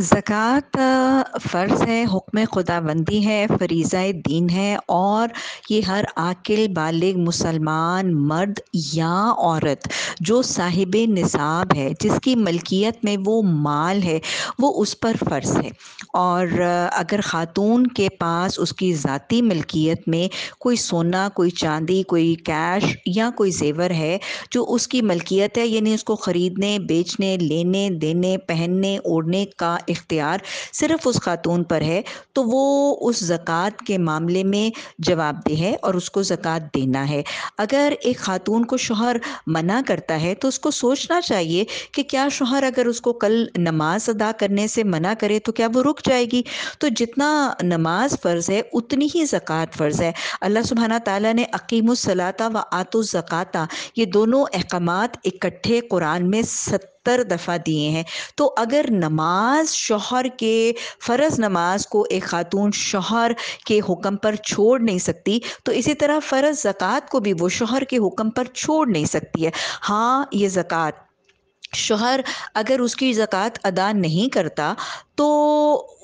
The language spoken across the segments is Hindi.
ज़क़़त फ़र्ज़ है हुक्म खुदाबंदी है फरीज़ा दीन है और ये हर आकिल बालिग मुसलमान मर्द या औरत जो साहिब निसाब है जिसकी मलकियत में वो माल है वो उस पर फ़र्ज़ है और अगर ख़ातून के पास उसकी ज़ाती मलकियत में कोई सोना कोई चांदी कोई कैश या कोई जेवर है जो उसकी मलकियत है यानी उसको ख़रीदने बेचने लेने देने पहनने ओढ़ने का इख्तियार सिर्फ उस खातून पर है तो वो उस ज़क़़त के मामले में जवाबदेह है और उसको ज़क़़त देना है अगर एक ख़ातून को शोहर मना करता है तो उसको सोचना चाहिए कि क्या शोहर अगर उसको कल नमाज अदा करने से मना करे तो क्या वो रुक जाएगी तो जितना नमाज फ़र्ज़ है उतनी ही ज़क़़त फ़र्ज़ है अल्लाह सुबहाना ताली ने अकीमसलाता व आतो ज़क़ाता ये दोनों अहकाम इकट्ठे कुरान में सत्तर सत्तर दफ़ा दिए हैं तो अगर नमाज शोहर के फ़र्ज़ नमाज को एक ख़ातून शोहर के हुक्म पर छोड़ नहीं सकती तो इसी तरह फ़र्ज़ ज़क़़त को भी वो शोहर के हुक्म पर छोड़ नहीं सकती है हाँ ये ज़क़़त शोहर अगर उसकी ज़क़़त अदा नहीं करता तो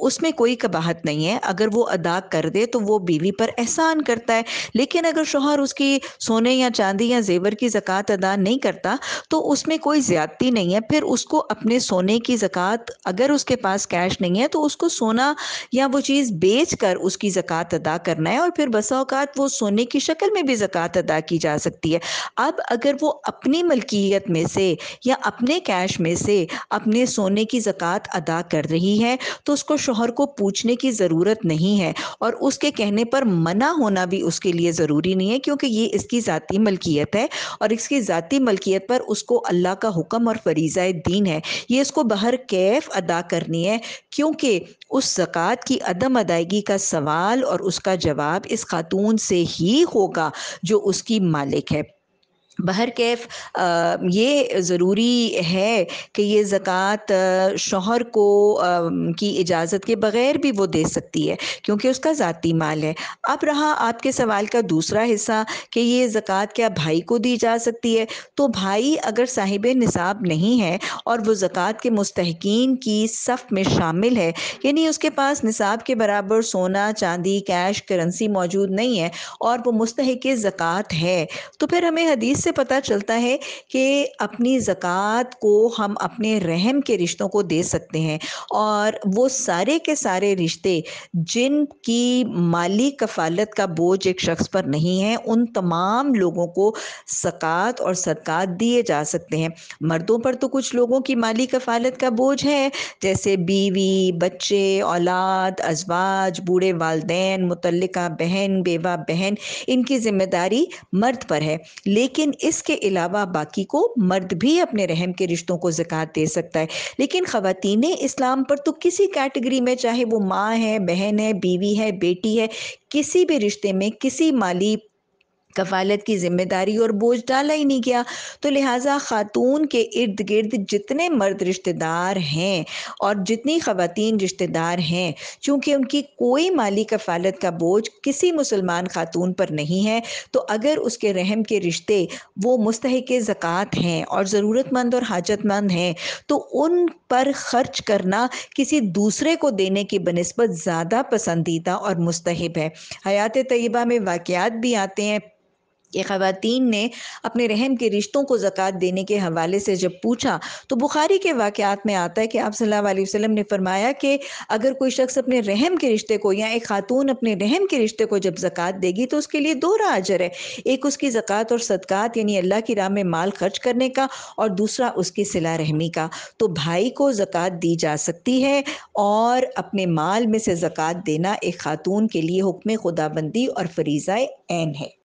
उसमें कोई कबाहत नहीं है अगर वो अदा कर दे तो वो बीवी पर एहसान करता है लेकिन अगर शोहर उसकी सोने या चांदी या जेवर की ज़क़़त अदा नहीं करता तो उसमें कोई ज़्यादती नहीं है फिर उसको अपने सोने की ज़क़़त अगर उसके पास कैश नहीं है तो उसको सोना या वो चीज़ बेच कर उसकी ज़क़़त अदा करना है और फिर बसा अवकात वो सोने की शक्ल में भी ज़क़़त अदा की जा सकती है अब अगर वो अपनी मलकियत में से या अपने कैश में से अपने सोने की ज़क़़त अदा कर रही है तो उसको शोहर को पूछने की ज़रूरत नहीं है और उसके कहने पर मना होना भी उसके लिए ज़रूरी नहीं है क्योंकि ये इसकी ज़ाती मलकियत है और इसकी ज़ाती मलकियत पर उसको अल्लाह का हुक्म और फरीज़ा दीन है ये इसको बहर कैफ अदा करनी है क्योंकि उस जक़ात की अदम अदायगी का सवाल और उसका जवाब इस खातून से ही होगा जो उसकी मालिक है बहर कैफ ये ज़रूरी है कि ये ज़क़़त शोहर को की इजाज़त के बग़ैर भी वो दे सकती है क्योंकि उसका ज़ाती माल है अब रहा आपके सवाल का दूसरा हिस्सा कि ये ज़क़़त क्या भाई को दी जा सकती है तो भाई अगर साहिब निसाब नहीं है और वो ज़क़़त के मस्तकिन की सफ़ में शामिल है यानी उसके पास निसाब के बराबर सोना चांदी कैश करेंसी मौजूद नहीं है और वो मुस्तक ज़क़़त है तो फिर हमें हदीस से इससे पता चलता है कि अपनी ज़क़़त को हम अपने रहम के रिश्तों को दे सकते हैं और वो सारे के सारे रिश्ते जिनकी माली कफालत का बोझ एक शख्स पर नहीं है उन तमाम लोगों को सकात और सदक़ात दिए जा सकते हैं मर्दों पर तो कुछ लोगों की माली कफालत का बोझ है जैसे बीवी बच्चे औलाद अजवाज बूढ़े वालदे मुतलका बहन बेवा बहन इनकी ज़िम्मेदारी मर्द पर है लेकिन लेकिन इसके अलावा बाकी को मर्द भी अपने रहम के रिश्तों को जक़ात दे सकता है लेकिन ख़वातीन इस्लाम पर तो किसी कैटेगरी में चाहे वो माँ है बहन है बीवी है बेटी है किसी भी रिश्ते में किसी माली कफालत की जिम्मेदारी और बोझ डाला ही नहीं गया तो लिहाजा खातून के इर्द गिर्द जितने मर्द रिश्तेदार हैं और जितनी ख़ातन रिश्तेदार हैं चूँकि उनकी कोई माली कफालत का बोझ किसी मुसलमान खातून पर नहीं है तो अगर उसके रहम के रिश्ते वो मुस्तक ज़क़़त हैं और ज़रूरतमंद और हाजतमंद हैं तो उन पर ख़र्च करना किसी दूसरे को देने की बनस्बत ज़्यादा पसंदीदा और मुस्तहब है हयात तयबा में वाक़ भी आते हैं ये ख़वातीन ने अपने रहम के रिश्तों को ज़क़़त देने के हवाले से जब पूछा तो बुखारी के वाक़ात में आता है कि आप सल्लल्लाहु वसम ने फरमाया कि अगर कोई शख्स अपने रहम के रिश्ते को या एक खातून अपने रहम के रिश्ते को जब ज़क़़त देगी तो उसके लिए दो राजर है एक उसकी ज़क़़त और सदक़ात यानी अल्लाह की राह में माल खर्च करने का और दूसरा उसकी सिला रहमी का तो भाई को ज़क़़त दी जा सकती है और अपने माल में से ज़क़़त देना एक खातून के लिए हुक्म खुदाबंदी और फरीज़ा एन है